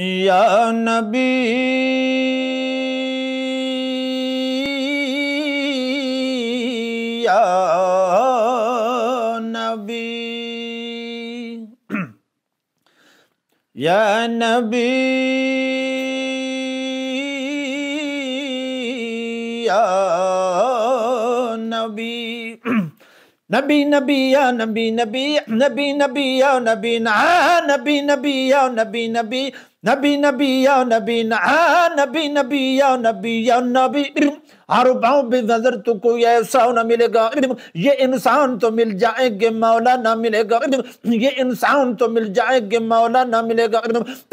یا نبی یا نبی یا نبی یا نبی نبی نبی یا نبی نبی نبی نبی یا نبی نبی یا نبی نبی نبی نبی نبی نہ ملے گا یہ انسان تو مل جائے گے مولا نہ ملے گا یہ انسان تو مل جائے گے مولا نہ ملے گا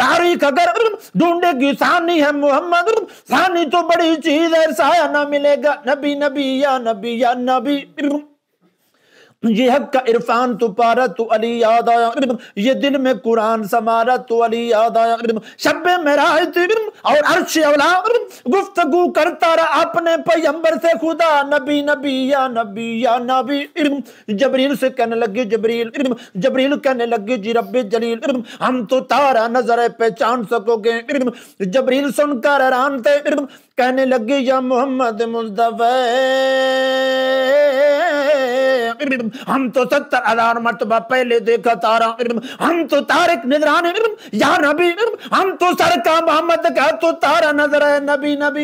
تاریخ اگر ڈھونڈے گی ثانی ہے محمد ثانی تو بڑی چیز ایسا نہ ملے گا نبی نبی یا نبی نبی یہ حق کا عرفان تو پارا تو علی یاد آیا یہ دل میں قرآن سمارا تو علی یاد آیا شب میں رائے اور عرش اولا گفتگو کرتا رہا اپنے پیمبر سے خدا نبی نبی یا نبی یا نبی جبریل سے کہنے لگی جبریل جبریل کہنے لگی جی رب جلیل ہم تو تارا نظر پہچان سکو گے جبریل سن کر رانتے کہنے لگی یا محمد مزدفیر ہم تو ستر مرتبہ پہلے دیکھا تارا ہم تو تارک نظران یا نبی ہم تو سر کا محمد نبی نبی